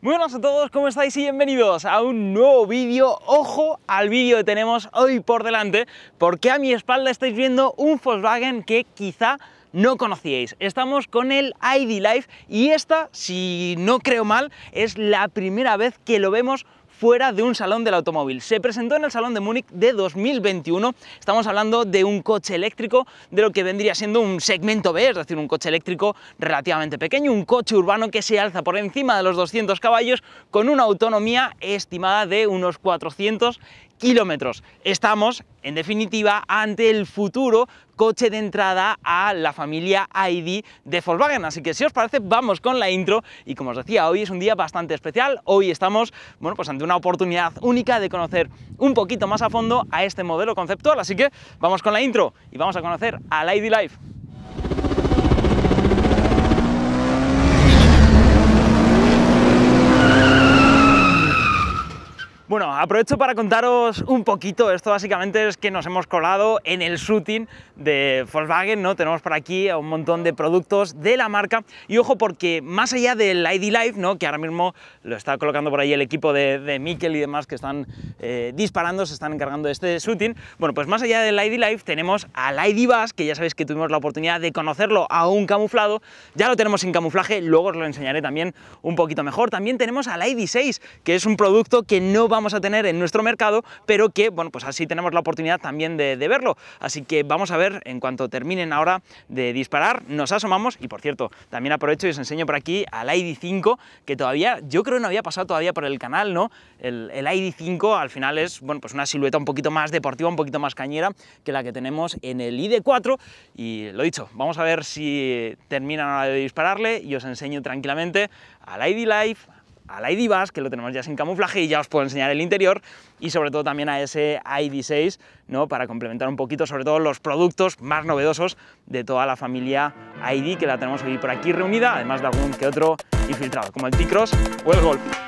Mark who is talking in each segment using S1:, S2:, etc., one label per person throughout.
S1: Muy buenas a todos, ¿cómo estáis? Y bienvenidos a un nuevo vídeo. Ojo al vídeo que tenemos hoy por delante, porque a mi espalda estáis viendo un Volkswagen que quizá no conocíais. Estamos con el ID Life y esta, si no creo mal, es la primera vez que lo vemos fuera de un salón del automóvil. Se presentó en el Salón de Múnich de 2021. Estamos hablando de un coche eléctrico, de lo que vendría siendo un segmento B, es decir, un coche eléctrico relativamente pequeño, un coche urbano que se alza por encima de los 200 caballos con una autonomía estimada de unos 400 kilómetros. Estamos, en definitiva, ante el futuro coche de entrada a la familia ID de Volkswagen. Así que si os parece, vamos con la intro y como os decía, hoy es un día bastante especial. Hoy estamos, bueno, pues ante una oportunidad única de conocer un poquito más a fondo a este modelo conceptual. Así que vamos con la intro y vamos a conocer al ID Life. aprovecho para contaros un poquito, esto básicamente es que nos hemos colado en el shooting de Volkswagen, ¿no? Tenemos por aquí un montón de productos de la marca y ojo porque más allá del ID Live, ¿no? Que ahora mismo lo está colocando por ahí el equipo de, de y demás que están eh, disparando, se están encargando de este shooting, bueno, pues más allá del ID Live tenemos al ID Bus, que ya sabéis que tuvimos la oportunidad de conocerlo aún camuflado, ya lo tenemos en camuflaje, luego os lo enseñaré también un poquito mejor, también tenemos al ID6, que es un producto que no vamos a tener en nuestro mercado, pero que, bueno, pues así tenemos la oportunidad también de, verlo. Así que vamos a ver, en cuanto terminen ahora de disparar, nos asomamos, y por cierto, también aprovecho y os enseño por aquí al ID5, que todavía, yo creo no había pasado todavía por el canal, ¿no? El, el ID5 al final es, bueno, pues una silueta un poquito más deportiva, un poquito más cañera que la que tenemos en el ID4, y lo dicho, vamos a ver si terminan ahora de dispararle y os enseño tranquilamente al ID Life, al Bus, que lo tenemos ya sin camuflaje y ya os puedo enseñar el interior, y sobre todo también a ese ID6 ¿no? para complementar un poquito, sobre todo los productos más novedosos de toda la familia ID, que la tenemos hoy por aquí reunida, además de algún que otro infiltrado, como el T-Cross o el Golf.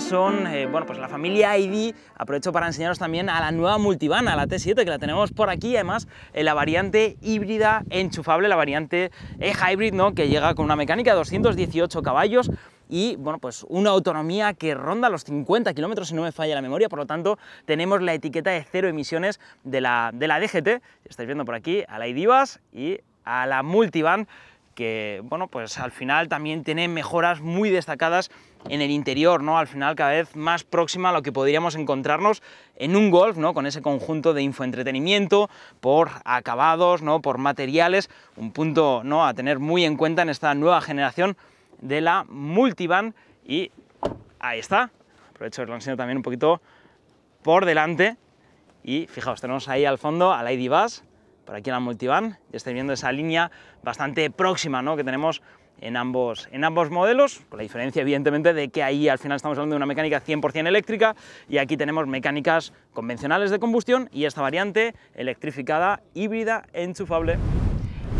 S1: son, eh, bueno, pues la familia ID. Aprovecho para enseñaros también a la nueva multivana, a la T7, que la tenemos por aquí. Además, eh, la variante híbrida enchufable, la variante e-hybrid, eh, Que llega con una mecánica de 218 caballos, y bueno, pues una autonomía que ronda los 50 kilómetros si no me falla la memoria, por lo tanto tenemos la etiqueta de cero emisiones de la, de la DGT, estáis viendo por aquí a la IDIVAS y a la Multivan, que bueno, pues al final también tiene mejoras muy destacadas en el interior, ¿no? Al final cada vez más próxima a lo que podríamos encontrarnos en un golf, ¿no? Con ese conjunto de infoentretenimiento, por acabados, ¿no? Por materiales, un punto, ¿no? A tener muy en cuenta en esta nueva generación de la multivan y ahí está. Aprovecho el lo enseño también un poquito por delante y fijaos, tenemos ahí al fondo al ID Bus, por aquí en la multivan, ya estáis viendo esa línea bastante próxima, ¿no? Que tenemos en ambos, modelos, con la diferencia evidentemente de que ahí al final estamos hablando de una mecánica 100% eléctrica y aquí tenemos mecánicas convencionales de combustión y esta variante electrificada híbrida enchufable.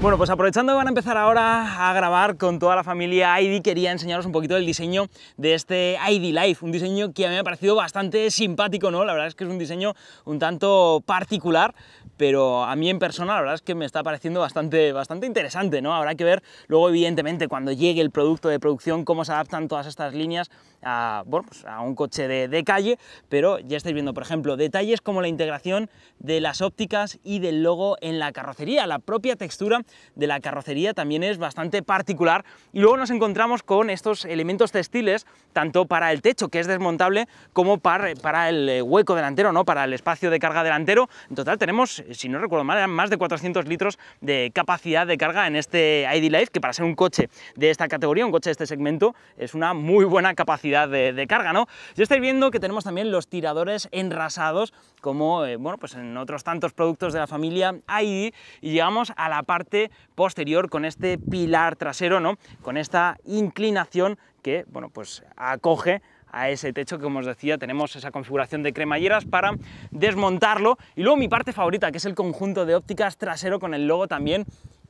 S1: Bueno, pues aprovechando que van a empezar ahora a grabar con toda la familia ID, quería enseñaros un poquito el diseño de este ID Life, un diseño que a mí me ha parecido bastante simpático, ¿no? La verdad es que es un diseño un tanto particular, pero a mí en persona la verdad es que me está pareciendo bastante, bastante interesante, ¿no? Habrá que ver luego, evidentemente, cuando llegue el producto de producción, cómo se adaptan todas estas líneas a, pues un coche de calle, pero ya estáis viendo, por ejemplo, detalles como la integración de las ópticas y del logo en la carrocería, la propia textura de la carrocería también es bastante particular. Y luego nos encontramos con estos elementos textiles, tanto para el techo, que es desmontable, como para, eh, para el eh, hueco delantero, ¿no? para el espacio de carga delantero. En total tenemos, eh, si no recuerdo mal, más de 400 litros de capacidad de carga en este ID Life, que para ser un coche de esta categoría, un coche de este segmento, es una muy buena capacidad de, carga. ¿no? Ya estáis viendo que tenemos también los tiradores enrasados, como bueno, pues en otros tantos productos de la familia ID, y llegamos a la parte posterior con este pilar trasero, ¿no? Con esta inclinación que, bueno, pues acoge a ese techo que como os decía tenemos esa configuración de cremalleras para desmontarlo y luego mi parte favorita que es el conjunto de ópticas trasero con el logo también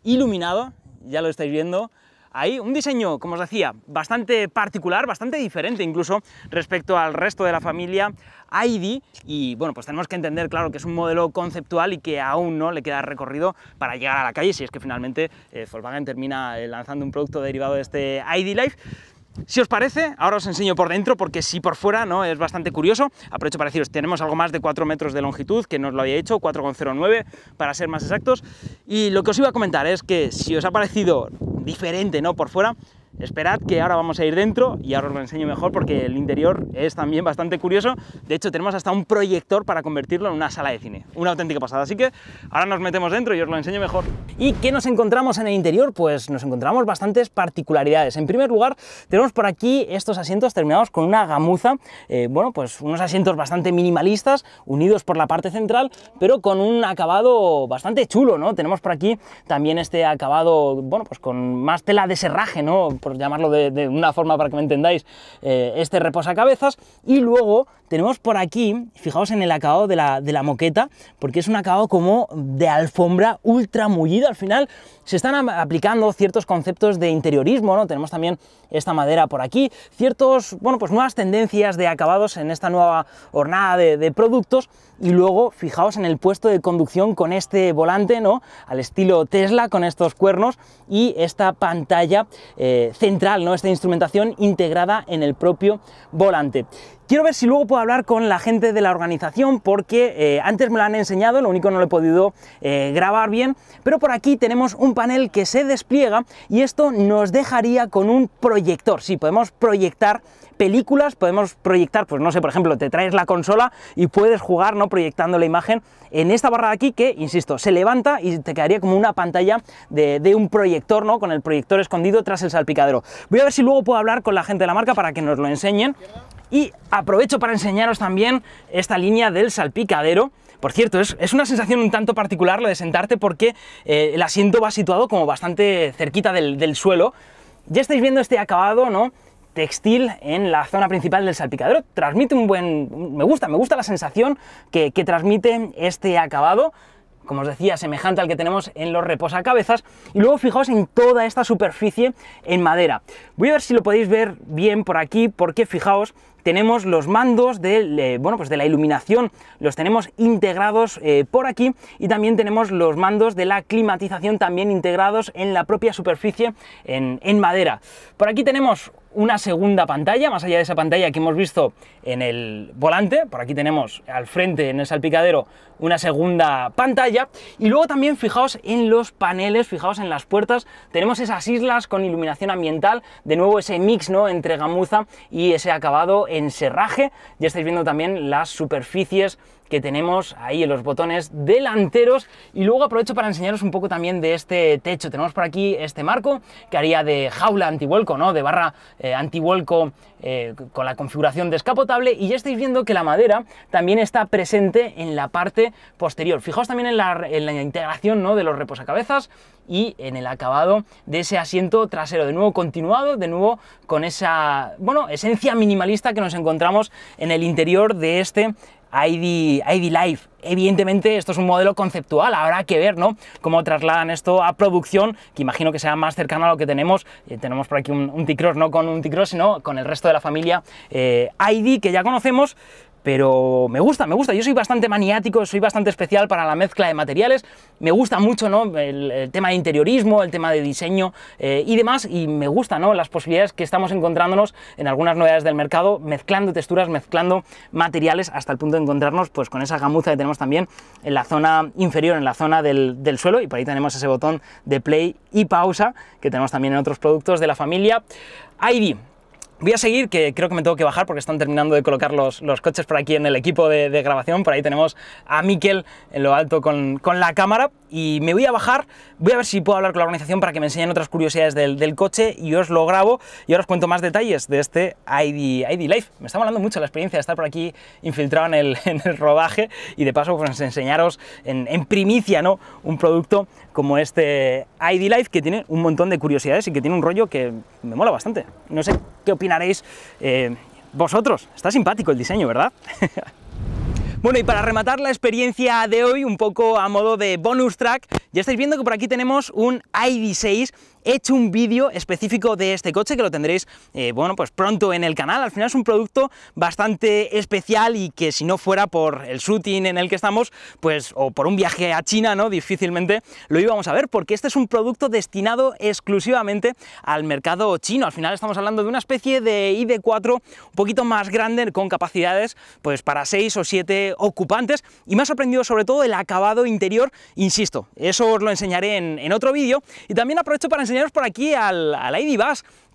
S1: iluminado ya lo estáis viendo hay un diseño, como os decía, bastante particular, bastante diferente incluso respecto al resto de la familia ID y bueno, pues tenemos que entender, claro, que es un modelo conceptual y que aún no le queda recorrido para llegar a la calle si es que finalmente eh, Volkswagen termina eh, lanzando un producto derivado de este ID Life. Si os parece, ahora os enseño por dentro, porque si por fuera no es bastante curioso. Aprovecho para deciros, tenemos algo más de 4 metros de longitud, que nos lo había hecho, 4,09 para ser más exactos. Y lo que os iba a comentar es que si os ha parecido diferente no por fuera, Esperad que ahora vamos a ir dentro y ahora os lo enseño mejor porque el interior es también bastante curioso. De hecho, tenemos hasta un proyector para convertirlo en una sala de cine. Una auténtica pasada. Así que ahora nos metemos dentro y os lo enseño mejor. ¿Y qué nos encontramos en el interior? Pues nos encontramos bastantes particularidades. En primer lugar, tenemos por aquí estos asientos terminados con una gamuza. Eh, bueno, pues unos asientos bastante minimalistas, unidos por la parte central, pero con un acabado bastante chulo, ¿no? Tenemos por aquí también este acabado, bueno, pues con más tela de serraje, ¿no? por llamarlo de, una forma para que me entendáis, eh, este reposacabezas. Y luego tenemos por aquí, fijaos en el acabado de la, de la moqueta, porque es un acabado como de alfombra ultra mullido Al final se están aplicando ciertos conceptos de interiorismo, ¿no? Tenemos también esta madera por aquí, ciertos, bueno, pues nuevas tendencias de acabados en esta nueva hornada de, productos. Y luego, fijaos en el puesto de conducción con este volante, ¿no? Al estilo Tesla, con estos cuernos y esta pantalla eh, central, ¿no? Esta instrumentación integrada en el propio volante. Quiero ver si luego puedo hablar con la gente de la organización porque eh, antes me lo han enseñado, lo único no lo he podido eh, grabar bien, pero por aquí tenemos un panel que se despliega y esto nos dejaría con un proyector. Sí, podemos proyectar películas, podemos proyectar, pues no sé, por ejemplo, te traes la consola y puedes jugar no proyectando la imagen en esta barra de aquí que, insisto, se levanta y te quedaría como una pantalla de, de un proyector, ¿no? Con el proyector escondido tras el salpicadero. Voy a ver si luego puedo hablar con la gente de la marca para que nos lo enseñen. Y aprovecho para enseñaros también esta línea del salpicadero. Por cierto, es, una sensación un tanto particular lo de sentarte porque eh, el asiento va situado como bastante cerquita del, suelo. Ya estáis viendo este acabado, ¿no? textil en la zona principal del salpicadero. Transmite un buen... me gusta, me gusta la sensación que, que transmite este acabado como os decía, semejante al que tenemos en los reposacabezas. Y luego fijaos en toda esta superficie en madera. Voy a ver si lo podéis ver bien por aquí, porque fijaos, tenemos los mandos de, eh, bueno, pues de la iluminación, los tenemos integrados eh, por aquí y también tenemos los mandos de la climatización también integrados en la propia superficie en madera. Por aquí tenemos una segunda pantalla, más allá de esa pantalla que hemos visto en el volante, por aquí tenemos al frente en el salpicadero una segunda pantalla, y luego también fijaos en los paneles, fijaos en las puertas, tenemos esas islas con iluminación ambiental, de nuevo ese mix ¿no? entre gamuza y ese acabado en serraje, ya estáis viendo también las superficies que tenemos ahí en los botones delanteros y luego aprovecho para enseñaros un poco también de este techo. Tenemos por aquí este marco que haría de jaula antivuelco, ¿no? De barra eh, antivuelco eh, con la configuración descapotable y ya estáis viendo que la madera también está presente en la parte posterior. Fijaos también en la, en la integración ¿no? de los reposacabezas y en el acabado de ese asiento trasero, de nuevo continuado, de nuevo con esa, bueno, esencia minimalista que nos encontramos en el interior de este ID, life Evidentemente esto es un modelo conceptual, habrá que ver ¿no? cómo trasladan esto a producción, que imagino que sea más cercano a lo que tenemos. Eh, tenemos por aquí un, un no con un t sino con el resto de la familia eh, ID que ya conocemos, pero me gusta, me gusta. Yo soy bastante maniático, soy bastante especial para la mezcla de materiales. Me gusta mucho ¿no? el, tema de interiorismo, el tema de diseño eh, y demás. Y me gustan ¿no? las posibilidades que estamos encontrándonos en algunas novedades del mercado, mezclando texturas, mezclando materiales, hasta el punto de encontrarnos pues, con esa gamuza que tenemos también en la zona inferior, en la zona del, suelo. Y por ahí tenemos ese botón de play y pausa que tenemos también en otros productos de la familia. ID, Voy a seguir, que creo que me tengo que bajar porque están terminando de colocar los, los coches por aquí en el equipo de, grabación. Por ahí tenemos a Miquel en lo alto con, con, la cámara. Y me voy a bajar, voy a ver si puedo hablar con la organización para que me enseñen otras curiosidades del, del coche y os lo grabo. Y ahora os cuento más detalles de este ID, ID Life. Me está molando mucho la experiencia de estar por aquí infiltrado en el, en el rodaje y de paso pues, enseñaros en, en primicia ¿no? un producto como este ID Life que tiene un montón de curiosidades y que tiene un rollo que me mola bastante. No sé qué opinas eh, vosotros. Está simpático el diseño, ¿verdad? Bueno, y para rematar la experiencia de hoy, un poco a modo de bonus track, ya estáis viendo que por aquí tenemos un ID6 He hecho un vídeo específico de este coche que lo tendréis, eh, bueno, pues pronto en el canal. Al final es un producto bastante especial y que si no fuera por el shooting en el que estamos, pues, o por un viaje a China, ¿no? Difícilmente lo íbamos a ver, porque este es un producto destinado exclusivamente al mercado chino. Al final estamos hablando de una especie de ID4 un poquito más grande, con capacidades, pues, para 6 o 7 ocupantes. Y me ha sorprendido sobre todo el acabado interior, insisto, eso os lo enseñaré en, otro vídeo. Y también aprovecho para enseñaros por aquí al, al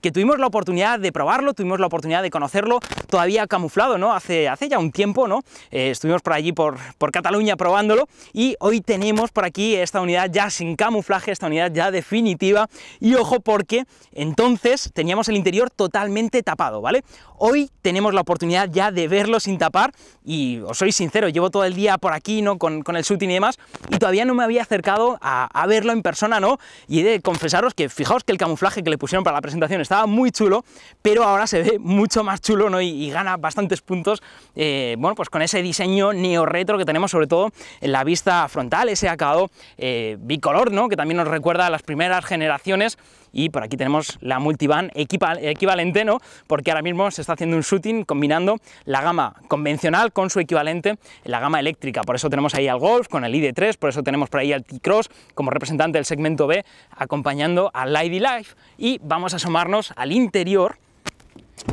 S1: que tuvimos la oportunidad de probarlo, tuvimos la oportunidad de conocerlo, todavía camuflado, ¿no? Hace, hace ya un tiempo, ¿no? Eh, estuvimos por allí, por, por Cataluña, probándolo y hoy tenemos por aquí esta unidad ya sin camuflaje, esta unidad ya definitiva y ojo porque entonces teníamos el interior totalmente tapado, ¿vale? Hoy tenemos la oportunidad ya de verlo sin tapar y os soy sincero, llevo todo el día por aquí, ¿no? Con, con el shooting y demás y todavía no me había acercado a, a verlo en persona, ¿no? Y he de confesaros que fijaos que el camuflaje que le pusieron para la presentación estaba muy chulo, pero ahora se ve mucho más chulo ¿no? y, gana bastantes puntos, eh, bueno, pues con ese diseño neo-retro que tenemos sobre todo en la vista frontal, ese acabado eh, bicolor, ¿no? que también nos recuerda a las primeras generaciones y por aquí tenemos la multivan equivalente, ¿no? porque ahora mismo se está haciendo un shooting combinando la gama convencional con su equivalente, la gama eléctrica, por eso tenemos ahí al Golf con el ID3, por eso tenemos por ahí al T-Cross como representante del segmento B acompañando al lady Life y vamos a asomarnos al interior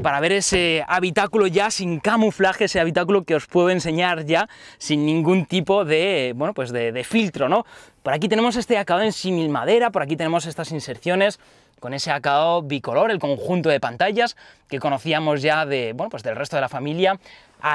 S1: para ver ese habitáculo ya sin camuflaje, ese habitáculo que os puedo enseñar ya sin ningún tipo de, bueno, pues de, filtro, ¿no? Por aquí tenemos este acabado en símil madera, por aquí tenemos estas inserciones con ese acabado bicolor, el conjunto de pantallas que conocíamos ya de, bueno, pues del resto de la familia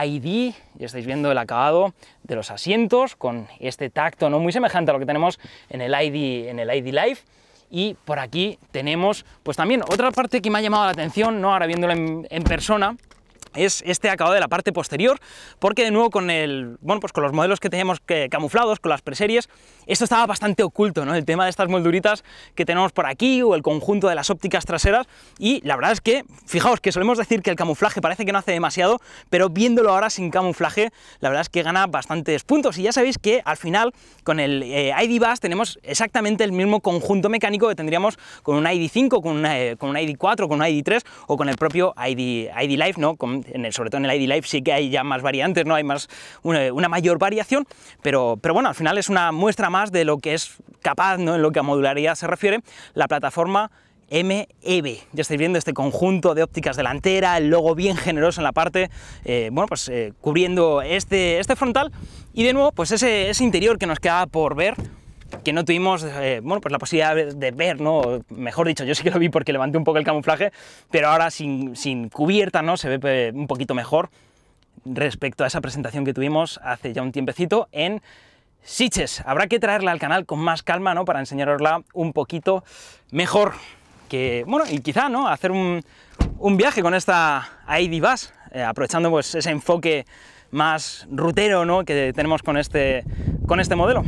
S1: ID, ya estáis viendo el acabado de los asientos con este tacto no muy semejante a lo que tenemos en el ID en el ID Life y por aquí tenemos pues también otra parte que me ha llamado la atención, ¿no? ahora viéndola en, en persona, es este acabado de la parte posterior, porque de nuevo con el, bueno, pues con los modelos que teníamos camuflados, con las preseries, esto estaba bastante oculto, ¿no? El tema de estas molduritas que tenemos por aquí o el conjunto de las ópticas traseras y la verdad es que, fijaos que solemos decir que el camuflaje parece que no hace demasiado, pero viéndolo ahora sin camuflaje, la verdad es que gana bastantes puntos y ya sabéis que al final con el eh, ID Bus tenemos exactamente el mismo conjunto mecánico que tendríamos con un ID5, eh, con un ID4, con un ID3 o con el propio ID, Life, ¿no? Con, el, sobre todo en el ID Live sí que hay ya más variantes, ¿no? hay más una, mayor variación, pero, pero bueno, al final es una muestra más de lo que es capaz, ¿no? en lo que a modularidad se refiere, la plataforma MEB. Ya estáis viendo este conjunto de ópticas delantera, el logo bien generoso en la parte, eh, bueno, pues eh, cubriendo este, este frontal y de nuevo, pues ese, ese interior que nos queda por ver, que no tuvimos eh, pues la posibilidad de ver, ¿no? mejor dicho, yo sí que lo vi porque levanté un poco el camuflaje, pero ahora sin, cubierta ¿no? se ve eh, un poquito mejor respecto a esa presentación que tuvimos hace ya un tiempecito en Siches. Habrá que traerla al canal con más calma ¿no? para enseñarosla un poquito mejor. Que, bueno, y quizá ¿no? hacer un, viaje con esta ID eh, aprovechando pues, ese enfoque más rutero que tenemos con este, con este modelo.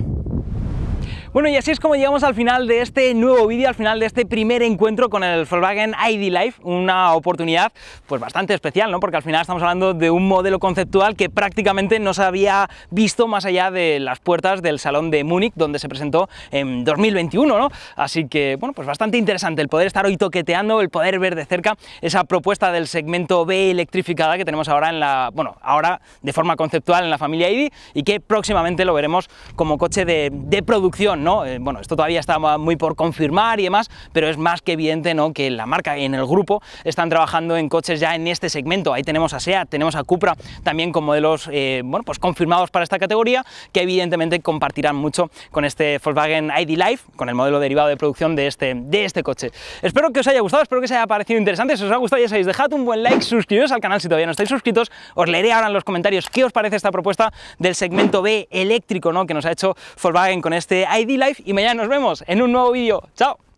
S1: Bueno, y así es como llegamos al final de este nuevo vídeo, al final de este primer encuentro con el Volkswagen ID Life, una oportunidad pues bastante especial, ¿no? Porque al final estamos hablando de un modelo conceptual que prácticamente no se había visto más allá de las puertas del Salón de Múnich, donde se presentó en 2021, ¿no? Así que, bueno, pues bastante interesante el poder estar hoy toqueteando, el poder ver de cerca esa propuesta del segmento B electrificada que tenemos ahora en la, bueno, ahora de forma conceptual en la familia ID y que próximamente lo veremos como coche de, de producción, eh, bueno, esto todavía está muy por confirmar y demás, pero es más que evidente, ¿no? Que la marca y en el grupo están trabajando en coches ya en este segmento. Ahí tenemos a SEAT, tenemos a Cupra también con modelos, eh, bueno, pues confirmados para esta categoría, que evidentemente compartirán mucho con este Volkswagen ID Life, con el modelo derivado de producción de este, de este coche. Espero que os haya gustado, espero que os haya parecido interesante. Si os ha gustado, ya sabéis, dejad un buen like, suscribiros al canal si todavía no estáis suscritos. Os leeré ahora en los comentarios qué os parece esta propuesta del segmento B eléctrico, ¿no? Que nos ha hecho Volkswagen con este ID Live y mañana nos vemos en un nuevo vídeo. ¡Chao!